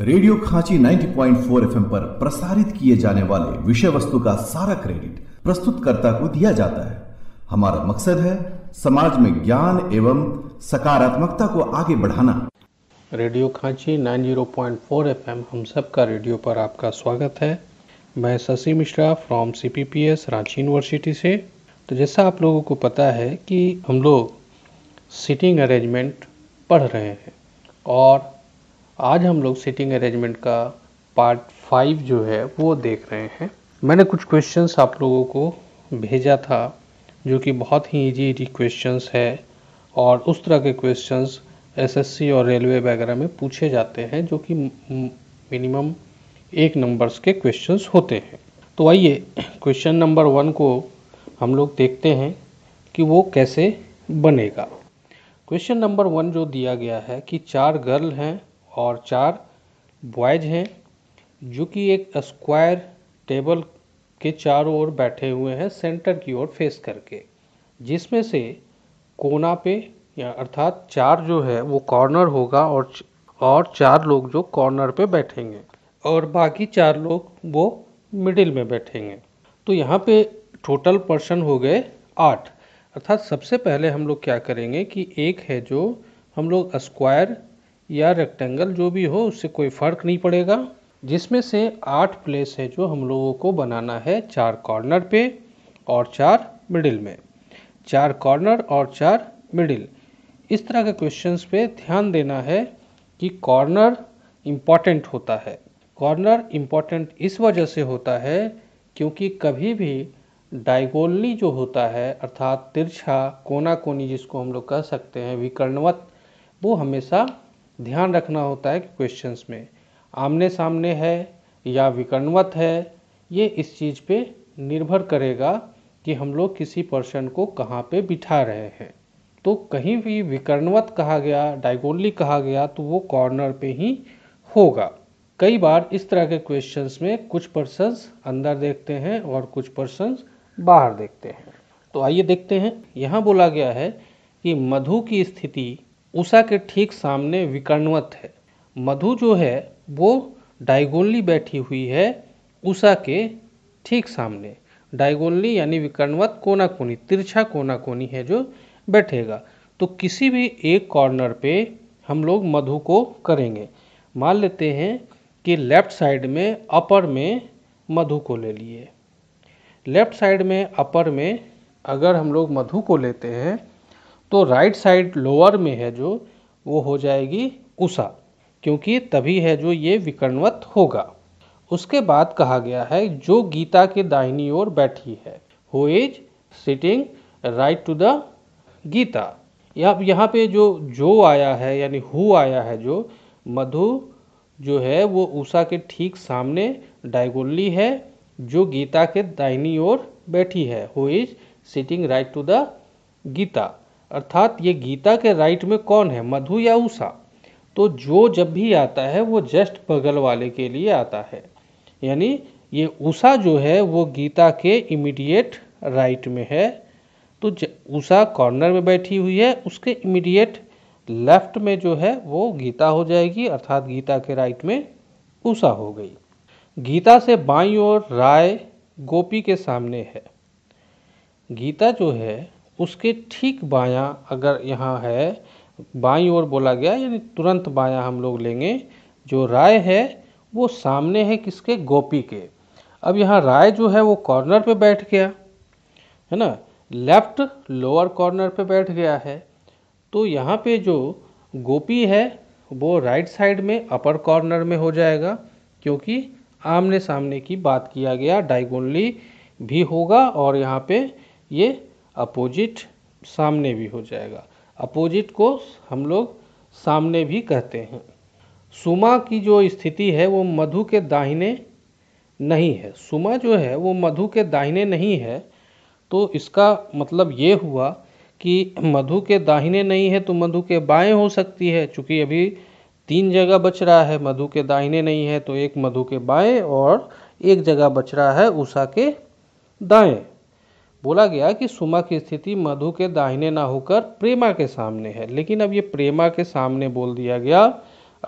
radio खांची 90.4 point पर प्रसारित किए जाने वाले विषय वस्तु का सारा क्रेडिट प्रस्तुतकर्ता को दिया जाता है हमारा मकसद है समाज में ज्ञान एवं सकारात्मकता को आगे बढ़ाना रेडियो खांची 90.4 जीरो हम सब का रेडियो पर आपका स्वागत है मैं Shashi Mishra from CPPS Ranchi university से तो जैसा आप लोगों को पता है कि हम लोग सिटिंग अरेंजमेंट पढ़ रहे हैं और आज हम लोग सिटिंग अरेंजमेंट का पार्ट फाइव जो है वो देख रहे हैं मैंने कुछ क्वेश्चंस आप लोगों को भेजा था जो कि बहुत ही इजी इजी क्वेश्चंस है और उस तरह के क्वेश्चंस एसएससी और रेलवे वगैरह में पूछे जाते हैं जो कि मिनिमम एक नंबर्स के क्वेश्चंस होते हैं तो आइए क्वेश्चन नंबर वन को हम लोग देखते हैं कि वो कैसे बनेगा क्वेश्चन नंबर वन जो दिया गया है कि चार गर्ल हैं और चार बॉयज हैं जो कि एक स्क्वायर टेबल के चारों ओर बैठे हुए हैं सेंटर की ओर फेस करके जिसमें से कोना पे या अर्थात चार जो है वो कॉर्नर होगा और और चार लोग जो कॉर्नर पे बैठेंगे और बाकी चार लोग वो मिडिल में बैठेंगे तो यहाँ पे टोटल पर्सन हो गए आठ अर्थात सबसे पहले हम लोग क्या करेंगे कि एक है जो हम लोग स्क्वायर या रेक्टेंगल जो भी हो उससे कोई फ़र्क नहीं पड़ेगा जिसमें से आठ प्लेस है जो हम लोगों को बनाना है चार कॉर्नर पे और चार मिडिल में चार कॉर्नर और चार मिडिल इस तरह के क्वेश्चंस पे ध्यान देना है कि कॉर्नर इम्पॉर्टेंट होता है कॉर्नर इम्पॉर्टेंट इस वजह से होता है क्योंकि कभी भी डाइगोलनी जो होता है अर्थात तिरछा कोना कोनी जिसको हम लोग कह सकते हैं विकर्णवत वो हमेशा ध्यान रखना होता है कि क्वेश्चंस में आमने सामने है या विकर्णवत है ये इस चीज़ पे निर्भर करेगा कि हम लोग किसी पर्सन को कहाँ पे बिठा रहे हैं तो कहीं भी विकर्णवत कहा गया डायगोनली कहा गया तो वो कॉर्नर पे ही होगा कई बार इस तरह के क्वेश्चंस में कुछ पर्सन्स अंदर देखते हैं और कुछ पर्सन्स बाहर देखते हैं तो आइए देखते हैं यहाँ बोला गया है कि मधु की स्थिति उषा के ठीक सामने विकर्णवत है मधु जो है वो डायगोनली बैठी हुई है उषा के ठीक सामने डायगोनली यानी विकर्णवत कोना कोनी तिरछा कोना कोनी है जो बैठेगा तो किसी भी एक कॉर्नर पे हम लोग मधु को करेंगे मान लेते हैं कि लेफ्ट साइड में अपर में मधु को ले लिए लेफ्ट साइड में अपर में अगर हम लोग मधु को लेते हैं तो राइट साइड लोअर में है जो वो हो जाएगी उषा क्योंकि तभी है जो ये विकर्णवत होगा उसके बाद कहा गया है जो गीता के दाहिनी ओर बैठी है who is sitting right to the Geeta यहाँ यहाँ पे जो जो आया है यानी हु आया है जो मधु जो है वो उषा के ठीक सामने डायगोली है जो गीता के दाहिनी ओर बैठी है who is sitting right to the Geeta अर्थात ये गीता के राइट में कौन है मधु या उषा तो जो जब भी आता है वो जस्ट बगल वाले के लिए आता है यानी ये उषा जो है वो गीता के इमीडिएट राइट में है तो उषा कॉर्नर में बैठी हुई है उसके इमीडिएट लेफ्ट में जो है वो गीता हो जाएगी अर्थात गीता के राइट में उषा हो गई गीता से बाई और राय गोपी के सामने है गीता जो है उसके ठीक बायां अगर यहाँ है बाई ओर बोला गया यानी तुरंत बायाँ हम लोग लेंगे जो राय है वो सामने है किसके गोपी के अब यहाँ राय जो है वो कॉर्नर पे बैठ गया है ना लेफ्ट लोअर कॉर्नर पे बैठ गया है तो यहाँ पे जो गोपी है वो राइट साइड में अपर कॉर्नर में हो जाएगा क्योंकि आमने सामने की बात किया गया डाइगोनली भी होगा और यहाँ पे ये अपोजिट सामने भी हो जाएगा अपोजिट को हम लोग सामने भी कहते हैं सुमा की जो स्थिति है वो मधु के दाहिने नहीं है सुमा जो है वो मधु के दाहिने नहीं है तो इसका मतलब ये हुआ कि मधु के दाहिने नहीं है तो मधु के बाएं हो सकती है चूँकि अभी तीन जगह बच रहा है मधु के दाहिने नहीं है तो एक मधु के बाएं और एक जगह बच रहा है उषा के दाएं बोला गया कि सुमा की स्थिति मधु के दाहिने ना होकर प्रेमा के सामने है लेकिन अब ये प्रेमा के सामने बोल दिया गया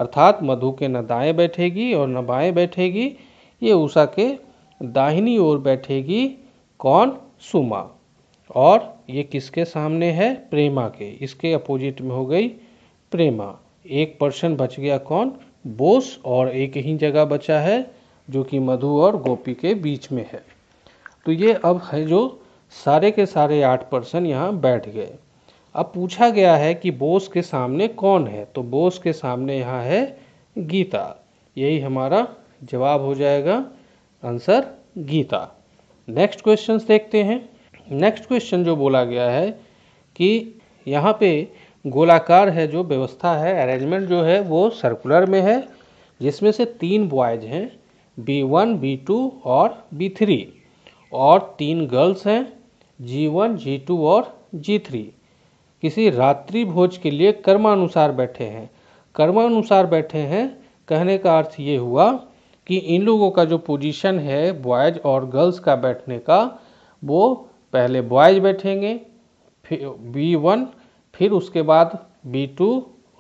अर्थात मधु के न दाएँ बैठेगी और न बाएँ बैठेगी ये उषा के दाहिनी ओर बैठेगी कौन सुमा और ये किसके सामने है प्रेमा के इसके अपोजिट में हो गई प्रेमा एक पर्सन बच गया कौन बोस और एक ही जगह बचा है जो कि मधु और गोपी के बीच में है तो ये अब है जो सारे के सारे आठ पर्सन यहाँ बैठ गए अब पूछा गया है कि बोस के सामने कौन है तो बोस के सामने यहाँ है गीता यही हमारा जवाब हो जाएगा आंसर गीता नेक्स्ट क्वेश्चन देखते हैं नेक्स्ट क्वेश्चन जो बोला गया है कि यहाँ पे गोलाकार है जो व्यवस्था है अरेंजमेंट जो है वो सर्कुलर में है जिसमें से तीन बॉयज हैं बी वन बी टू और बी थ्री और तीन गर्ल्स हैं G1, G2 और G3 किसी रात्रि भोज के लिए कर्मानुसार बैठे हैं कर्मानुसार बैठे हैं कहने का अर्थ ये हुआ कि इन लोगों का जो पोजीशन है बॉयज और गर्ल्स का बैठने का वो पहले बॉयज बैठेंगे फिर बी वन फिर उसके बाद बी टू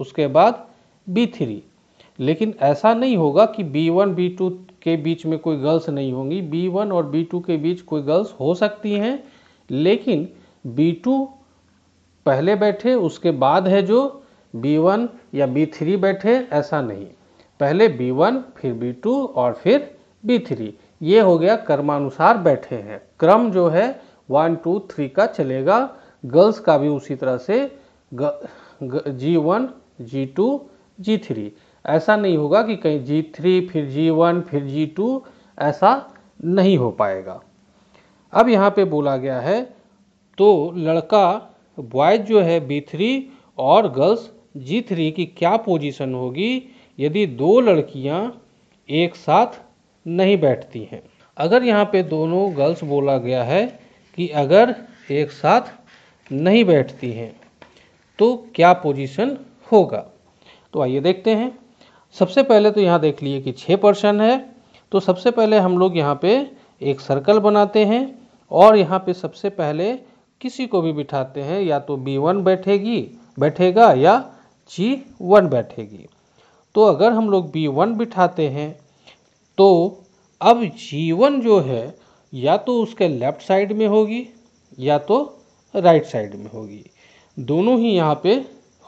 उसके बाद बी थ्री लेकिन ऐसा नहीं होगा कि बी वन बी टू के बीच में कोई गर्ल्स नहीं होंगी बी वन और बी टू के बीच कोई गर्ल्स हो सकती हैं लेकिन B2 पहले बैठे उसके बाद है जो B1 या B3 बैठे ऐसा नहीं पहले B1 फिर B2 और फिर B3 ये हो गया कर्मानुसार बैठे हैं क्रम जो है वन टू थ्री का चलेगा गर्ल्स का भी उसी तरह से ग, ग, G one G two G three ऐसा नहीं होगा कि कहीं जी थ्री फिर जी वन फिर जी टू ऐसा नहीं हो पाएगा अब यहाँ पे बोला गया है तो लड़का बॉयज जो है बी थ्री और गर्ल्स जी थ्री की क्या पोजीशन होगी यदि दो लड़कियाँ एक साथ नहीं बैठती हैं अगर यहाँ पे दोनों गर्ल्स बोला गया है कि अगर एक साथ नहीं बैठती हैं तो क्या पोजीशन होगा तो आइए देखते हैं सबसे पहले तो यहाँ देख लिए कि छः पर्सन है तो सबसे पहले हम लोग यहाँ पे एक सर्कल बनाते हैं और यहाँ पे सबसे पहले किसी को भी बिठाते हैं या तो बी वन बैठेगी बैठेगा या जी वन बैठेगी तो अगर हम लोग बी वन बिठाते हैं तो अब G1 जो है या तो उसके लेफ्ट साइड में होगी या तो राइट साइड में होगी दोनों ही यहाँ पे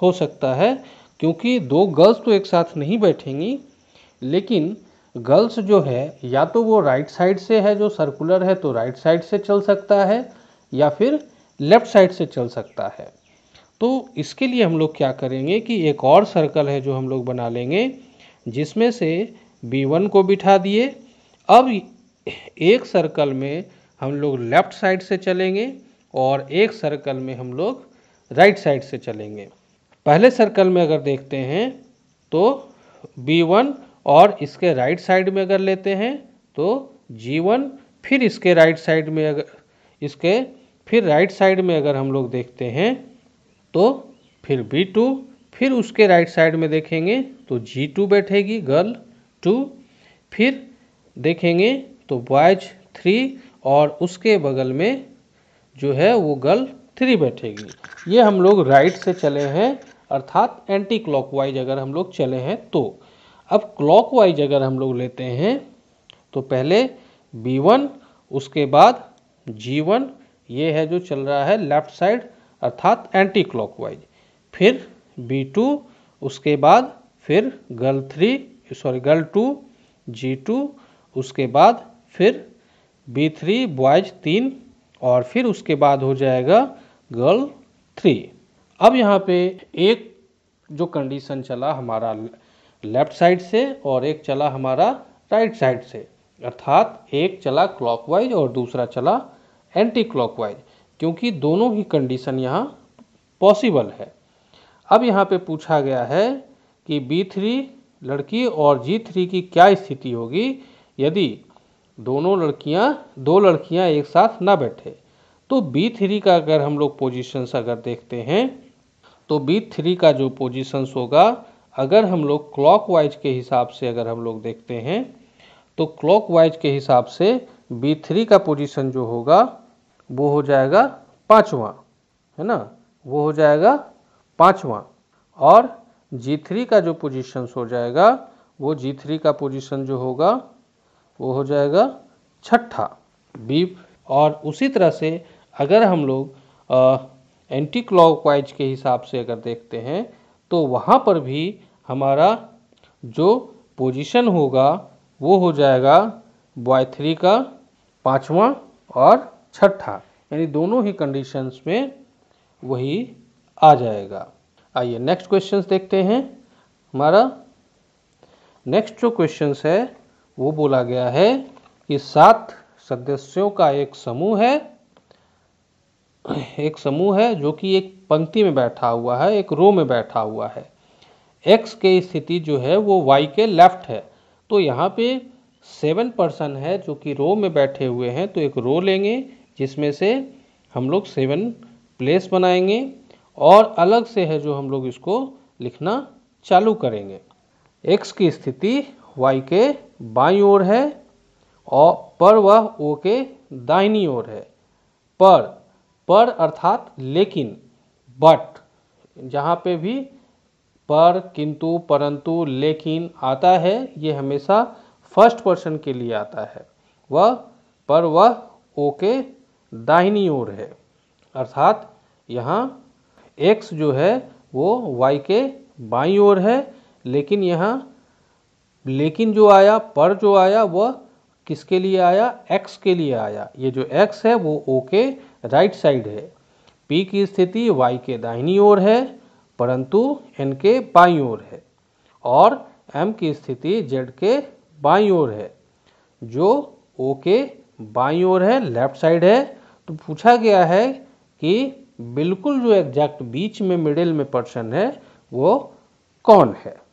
हो सकता है क्योंकि दो गर्ल्स तो एक साथ नहीं बैठेंगी लेकिन गर्ल्स जो है या तो वो राइट साइड से है जो सर्कुलर है तो राइट साइड से चल सकता है या फिर लेफ्ट साइड से चल सकता है तो इसके लिए हम लोग क्या करेंगे कि एक और सर्कल है जो हम लोग बना लेंगे जिसमें से B1 को बिठा दिए अब एक सर्कल में हम लोग लेफ्ट साइड से चलेंगे और एक सर्कल में हम लोग राइट साइड से चलेंगे पहले सर्कल में अगर देखते हैं तो B1 और इसके राइट साइड में अगर लेते हैं तो जीवन फिर इसके राइट साइड में अगर इसके फिर राइट साइड में अगर हम लोग देखते हैं तो फिर बी टू फिर उसके राइट साइड में देखेंगे तो जी टू बैठेगी गर्ल टू फिर देखेंगे तो बॉयज थ्री और उसके बगल में जो है वो गर्ल थ्री बैठेगी ये हम लोग राइट से चले हैं अर्थात एंटी क्लॉकवाइज अगर हम लोग चले हैं तो अब क्लॉकवाइज अगर हम लोग लेते हैं तो पहले B1 उसके बाद G1 ये है जो चल रहा है लेफ्ट साइड अर्थात एंटी क्लॉकवाइज फिर B2 उसके बाद फिर girl three sorry girl two G two उसके बाद फिर बी थ्री बॉयज तीन और फिर उसके बाद हो जाएगा गर्ल थ्री अब यहाँ पे एक जो कंडीशन चला हमारा लेफ्ट साइड से और एक चला हमारा राइट साइड से अर्थात एक चला क्लॉकवाइज और दूसरा चला एंटी क्लॉकवाइज क्योंकि दोनों ही कंडीशन यहाँ पॉसिबल है अब यहाँ पे पूछा गया है कि B3 लड़की और G3 की क्या स्थिति होगी यदि दोनों लड़कियाँ दो लड़कियाँ एक साथ ना बैठे तो B3 का अगर हम लोग पोजिशंस अगर देखते हैं तो B3 का जो पोजिशंस होगा अगर हम लोग क्लॉक के हिसाब से अगर हम लोग देखते हैं तो क्लॉक के हिसाब से B3 का पोजीशन जो होगा वो हो जाएगा पाँचवा है ना वो हो जाएगा पाँचवा और G3 का जो पोजीशन हो जाएगा वो G3 का पोजीशन जो होगा वो हो जाएगा छठा बी और उसी तरह से अगर हम लोग एंटी क्लॉक के हिसाब से अगर देखते हैं तो वहाँ पर भी हमारा जो पोजीशन होगा वो हो जाएगा बॉय थ्री का पाँचवा और छठा यानी दोनों ही कंडीशंस में वही आ जाएगा आइए नेक्स्ट क्वेश्चन देखते हैं हमारा नेक्स्ट जो क्वेश्चन है वो बोला गया है कि सात सदस्यों का एक समूह है एक समूह है जो कि एक पंक्ति में बैठा हुआ है एक रो में बैठा हुआ है एक्स के स्थिति जो है वो वाई के लेफ्ट है तो यहाँ पे सेवन पर्सन है जो कि रो में बैठे हुए हैं तो एक रो लेंगे जिसमें से हम लोग सेवन प्लेस बनाएंगे और अलग से है जो हम लोग इसको लिखना चालू करेंगे एक्स की स्थिति वाई के बाई ओर है और पर वह ओ के दाहिनी ओर है पर पर अर्थात लेकिन बट जहाँ पे भी पर किंतु परंतु लेकिन आता है ये हमेशा फर्स्ट पर्सन के लिए आता है वह पर वह ओ के दाहिनी ओर है अर्थात यहाँ एक्स जो है वो वाई के बाई ओर है लेकिन यहाँ लेकिन जो आया पर जो आया वह किसके लिए आया एक्स के लिए आया ये जो एक्स है वो ओ के राइट साइड है पी की स्थिति वाई के दाहिनी ओर है परंतु एन के बाई ओर है और एम की स्थिति जेड के बाई ओर है जो ओ के बाई ओर है लेफ्ट साइड है तो पूछा गया है कि बिल्कुल जो एग्जैक्ट बीच में मिडिल में पर्सन है वो कौन है